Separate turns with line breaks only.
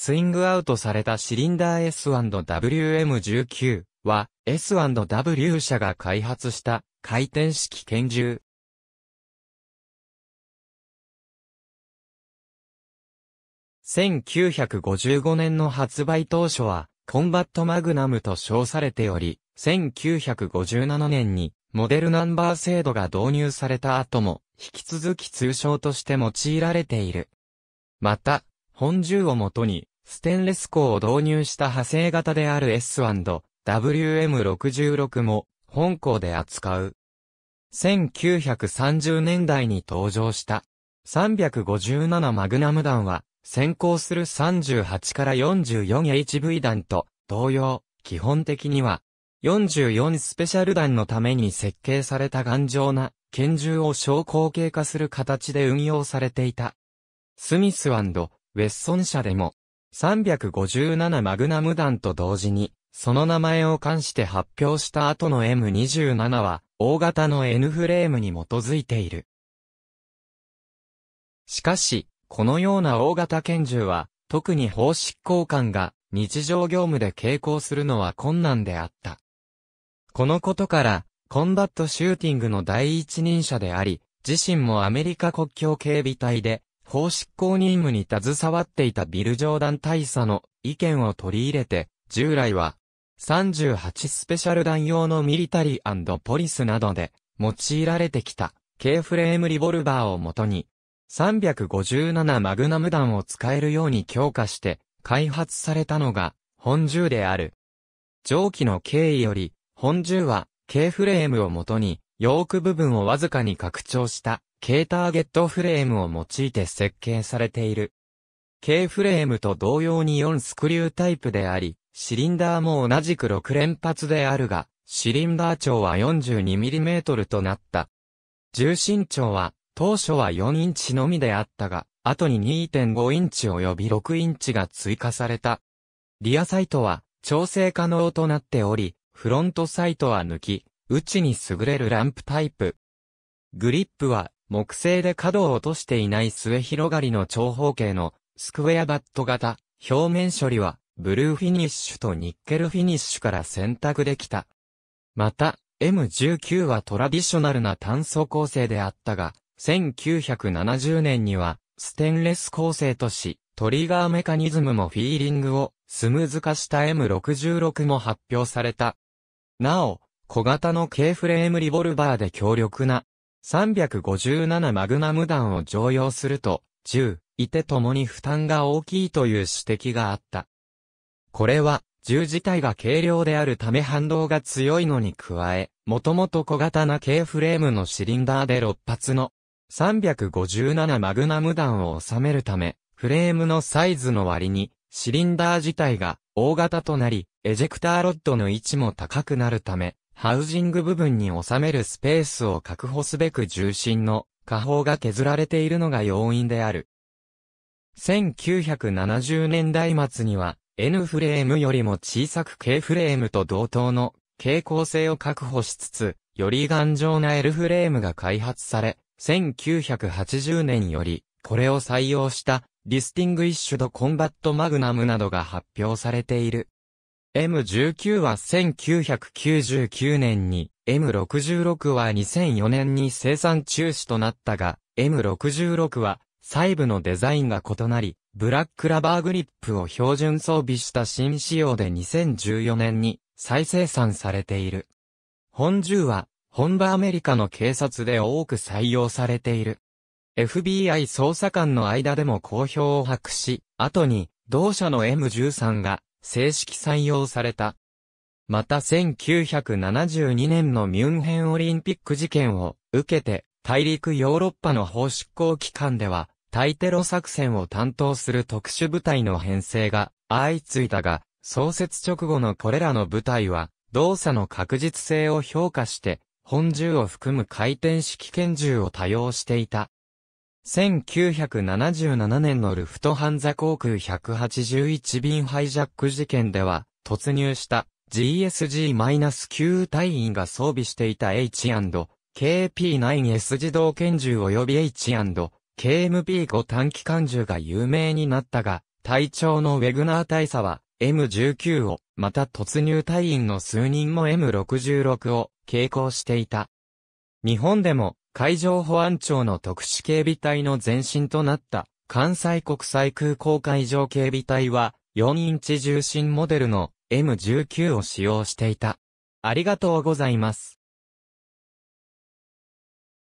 スイングアウトされたシリンダー S&WM19 は S&W 社が開発した回転式拳銃。1955年の発売当初は、コンバットマグナムと称されており、1957年にモデルナンバー制度が導入された後も、引き続き通称として用いられている。また、本銃をもとに、ステンレス鋼を導入した派生型である S&WM66 も、本校で扱う。1930年代に登場した。357マグナム弾は、先行する38から 44HV 弾と同様、基本的には、44スペシャル弾のために設計された頑丈な拳銃を小口径化する形で運用されていた。スミスウェッソン社でも、357マグナム弾と同時に、その名前を冠して発表した後の M27 は、大型の N フレームに基づいている。しかし、このような大型拳銃は、特に法執行官が日常業務で携行するのは困難であった。このことから、コンバットシューティングの第一人者であり、自身もアメリカ国境警備隊で法執行任務に携わっていたビル・ジョーダン大佐の意見を取り入れて、従来は、38スペシャル弾用のミリタリーポリスなどで用いられてきた、K フレームリボルバーをもとに、357マグナム弾を使えるように強化して、開発されたのが、本銃である。上記の経緯より、本銃は、K フレームをもとに、ヨーク部分をわずかに拡張した、ーターゲットフレームを用いて設計されている。K フレームと同様に4スクリュータイプであり、シリンダーも同じく6連発であるが、シリンダー長は 42mm となった。重心長は、当初は4インチのみであったが、後に2.5インチ及び6インチが追加された。リアサイトは、調整可能となっており、フロントサイトは抜き、内に優れるランプタイプ。グリップは木製で角を落としていない末広がりの長方形のスクエアバット型、表面処理はブルーフィニッシュとニッケルフィニッシュから選択できた。また、M19 はトラディショナルな炭素構成であったが、1970年にはステンレス構成とし、トリガーメカニズムもフィーリングをスムーズ化した M66 も発表された。なお、小型の K フレームリボルバーで強力な357マグナム弾を常用すると、銃、いてともに負担が大きいという指摘があった。これは、銃自体が軽量であるため反動が強いのに加え、もともと小型な軽フレームのシリンダーで6発の357マグナム弾を収めるため、フレームのサイズの割に、シリンダー自体が大型となり、エジェクターロッドの位置も高くなるため、ハウジング部分に収めるスペースを確保すべく重心の下方が削られているのが要因である。1970年代末には N フレームよりも小さく K フレームと同等の傾向性を確保しつつ、より頑丈な L フレームが開発され、1980年よりこれを採用したディスティングイッシュドコンバットマグナムなどが発表されている。M19 は1999年に、M66 は2004年に生産中止となったが、M66 は細部のデザインが異なり、ブラックラバーグリップを標準装備した新仕様で2014年に再生産されている。本銃は、本場アメリカの警察で多く採用されている。FBI 捜査官の間でも好評を博し、後に、同社の M13 が正式採用された。また1972年のミュンヘンオリンピック事件を受けて、大陸ヨーロッパの法執行機関では、対テロ作戦を担当する特殊部隊の編成が相次いだが、創設直後のこれらの部隊は、動作の確実性を評価して、本銃を含む回転式拳銃を多用していた。1977年のルフトハンザ航空181便ハイジャック事件では、突入した GSG-9 隊員が装備していた H&KP9S 自動拳銃及び H&KMP5 短期間銃が有名になったが、隊長のウェグナー大佐は M19 を、また突入隊員の数人も M66 を傾向していた。日本でも海上保安庁の特殊警備隊の前身となった関西国際空港海上警備隊は4インチ重心モデルの M19 を使用していた。ありがとうございます。